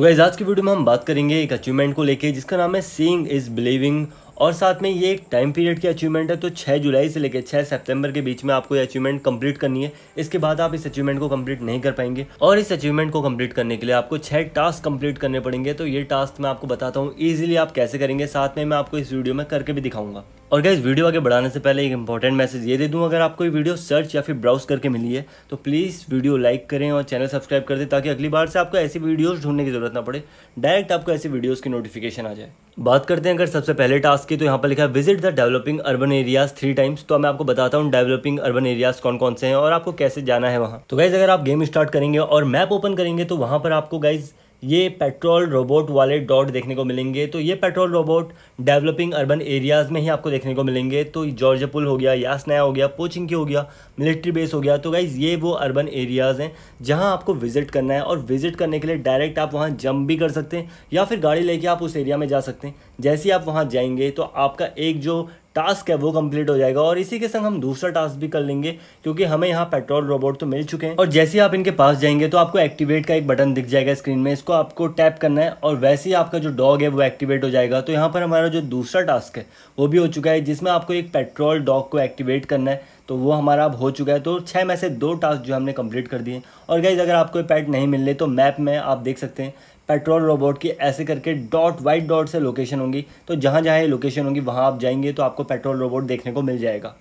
तो गाइज आज की वीडियो में हम बात करेंगे एक अचीवमेंट को लेके जिसका नाम है सीइंग इज़ बिलीविंग और साथ में ये एक टाइम पीरियड की अचीवमेंट है तो 6 जुलाई से लेकर 6 सितंबर के बीच में आपको ये अचीवमेंट कंप्लीट करनी है इसके बाद आप इस अचीवमेंट को कंप्लीट नहीं कर पाएंगे और इस अचीवमेंट को कंप्लीट करने के लिए आपको 6 टास्क कंप्लीट करने पड़ेंगे तो ये टास्क मैं आपको बताता हूँ ईजिली आप कैसे करेंगे साथ में मैं आपको इस वीडियो में करके भी दिखाऊंगा और गाइज़ वीडियो आगे बढ़ाने से पहले एक इंपॉर्टेंट मैसेज ये दे दूँ अगर आपको वीडियो सर्च या फिर ब्राउज करके मिली है तो प्लीज़ वीडियो लाइक करें और चैनल सब्सक्राइब कर दें ताकि अगली बार से आपको ऐसी वीडियोज ढूंढने की ज़रूरत ना पड़े डायरेक्ट आपको ऐसी वीडियोज़ की नोटिफिकेशन आ जाए बात करते हैं अगर सबसे पहले टास्क की तो यहाँ पर लिखा है visit the developing urban areas three times तो मैं आपको बताता हूँ डेवलपिंग अर्बन एरियाज कौन कौन से हैं और आपको कैसे जाना है वहाँ तो गाइज़ अगर आप गेम स्टार्ट करेंगे और मैप ओपन करेंगे तो वहाँ पर आपको गाइज़ ये पेट्रोल रोबोट वाले डॉट देखने को मिलेंगे तो ये patrol robot developing urban areas में ही आपको देखने को मिलेंगे तो जॉर्ज पुल हो गया यासनाया हो गया पोचिंग की हो गया मिलिट्री बेस हो गया तो गाइज़ ये वो अर्बन एरियाज़ हैं जहाँ आपको विजिट करना है और विजिट करने के लिए डायरेक्ट आप वहाँ जंप भी कर सकते हैं या फिर गाड़ी लेके आप उस एरिया में जा सकते हैं जैसे ही आप वहाँ जाएंगे तो आपका एक जो टास्क है वो कंप्लीट हो जाएगा और इसी के संग हम दूसरा टास्क भी कर लेंगे क्योंकि हमें यहाँ पेट्रोल रोबोट तो मिल चुके हैं और जैसे ही आप इनके पास जाएंगे तो आपको एक्टिवेट का एक बटन दिख जाएगा स्क्रीन में इसको आपको टैप करना है और वैसे ही आपका जो डॉग है वो एक्टिवेट हो जाएगा तो यहाँ पर हमारा जो दूसरा टास्क है वो भी हो चुका है जिसमें आपको एक पेट्रोल डॉग को एक्टिवेट करना है तो वो हमारा अब हो चुका है तो छः में से दो टास्क जो हमने कंप्लीट कर दिए और गाइज अगर आपको पैट नहीं मिल तो मैप में आप देख सकते हैं पेट्रोल रोबोट की ऐसे करके डॉट वाइट डॉट से लोकेशन होंगी तो जहाँ जहाँ ये लोकेशन होंगी वहाँ आप जाएंगे तो आपको पेट्रोल रोबोट देखने को मिल जाएगा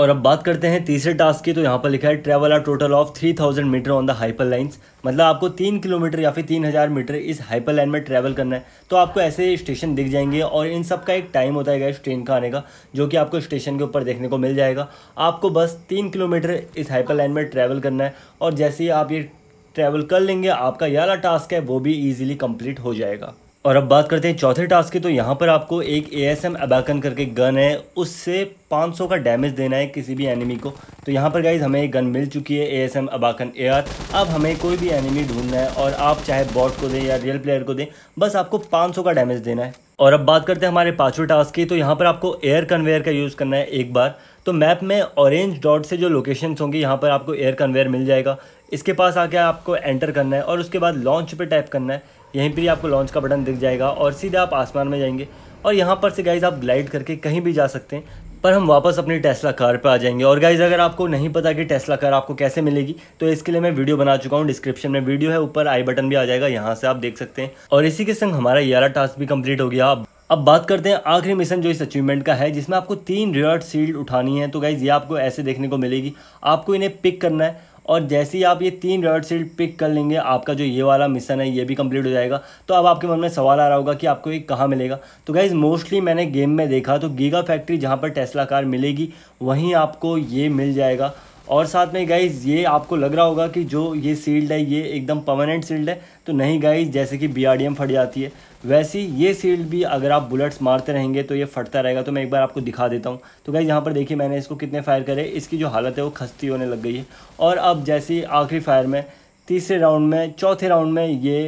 और अब बात करते हैं तीसरे टास्क की तो यहाँ पर लिखा है travel a total of three thousand metre on the hyper lines मतलब आपको तीन किलोमीटर या फिर तीन हज़ार मीटर इस हाइपर लाइन में ट्रैवल करना है तो आपको ऐसे स्टेशन दिख जाएंगे और इन सब का एक टाइम होता है इस ट्रेन का आने का जो कि आपको स्टेशन के ऊपर देखने को मिल जाएगा आपको बस तीन किलोमीटर इस हाइपर लाइन में ट्रैवल करना है और जैसे ही आप ये ट्रैवल कर लेंगे आपका यारा टास्क है वो भी ईजिली कम्प्लीट हो जाएगा और अब बात करते हैं चौथे टास्क की तो यहाँ पर आपको एक ए एस एम अबैकन करके गन है उससे 500 का डैमेज देना है किसी भी एनिमी को तो यहाँ पर गाइज हमें एक गन मिल चुकी है A S M Abakan A R अब हमें कोई भी एनिमी ढूंढना है और आप चाहे बॉट को दें या रियल प्लेयर को दें बस आपको 500 का डैमेज देना है और अब बात करते हैं हमारे पाँचवें टास्क की तो यहाँ पर आपको एयर कन्वेयर का यूज़ करना है एक बार तो मैप में ऑरेंज डॉट से जो लोकेशंस होंगी यहाँ पर आपको एयर कन्वेयर मिल जाएगा इसके पास आके आपको एंटर करना है और उसके बाद लॉन्च पे टैप करना है यहीं पर ही आपको लॉन्च का बटन दिख जाएगा और सीधे आप आसमान में जाएंगे और यहाँ पर से गाइज आप ग्लाइड करके कहीं भी जा सकते हैं पर हम वापस अपनी टेस्ला कार पर आ जाएंगे और गाइज अगर आपको नहीं पता कि टेस्ला कार आपको कैसे मिलेगी तो इसके लिए मैं वीडियो बना चुका हूँ डिस्क्रिप्शन में वीडियो है ऊपर आई बटन भी आ जाएगा यहाँ से आप देख सकते हैं और इसी के संग हमारा ग्यारह टास्क भी कंप्लीट हो गया अब अब बात करते हैं आखिरी मिशन जो इस अचीवमेंट का है जिसमें आपको तीन रिवर्ट सील्ड उठानी है तो गाइज ये आपको ऐसे देखने को मिलेगी आपको इन्हें पिक करना है और जैसे ही आप ये तीन रेड सीड पिक कर लेंगे आपका जो ये वाला मिशन है ये भी कंप्लीट हो जाएगा तो अब आपके मन में सवाल आ रहा होगा कि आपको ये कहाँ मिलेगा तो गाइज़ मोस्टली मैंने गेम में देखा तो गीगा फैक्ट्री जहाँ पर टेस्ला कार मिलेगी वहीं आपको ये मिल जाएगा और साथ में गाइज ये आपको लग रहा होगा कि जो ये सील्ड है ये एकदम परमानेंट सील्ड है तो नहीं गाइज जैसे कि बी फट जाती है वैसी ये सील्ड भी अगर आप बुलेट्स मारते रहेंगे तो ये फटता रहेगा तो मैं एक बार आपको दिखा देता हूँ तो गाइज यहाँ पर देखिए मैंने इसको कितने फायर करे इसकी जो हालत है वो खस्ती होने लग गई है और अब जैसे आखिरी फायर में तीसरे राउंड में चौथे राउंड में ये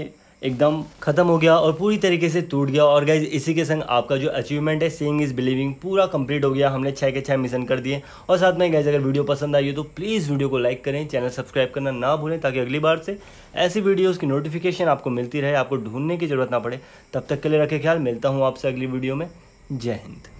एकदम ख़त्म हो गया और पूरी तरीके से टूट गया और गाइज इसी के संग आपका जो अचीवमेंट है सीइंग इज़ बिलीविंग पूरा कंप्लीट हो गया हमने छः के छः मिशन कर दिए और साथ में गाइज अगर वीडियो पसंद आई हो तो प्लीज़ वीडियो को लाइक करें चैनल सब्सक्राइब करना ना भूलें ताकि अगली बार से ऐसी वीडियोज़ की नोटिफिकेशन आपको मिलती रहे आपको ढूंढने की ज़रूरत ना पड़े तब तक के लिए रखे ख्याल मिलता हूँ आपसे अगली वीडियो में जय हिंद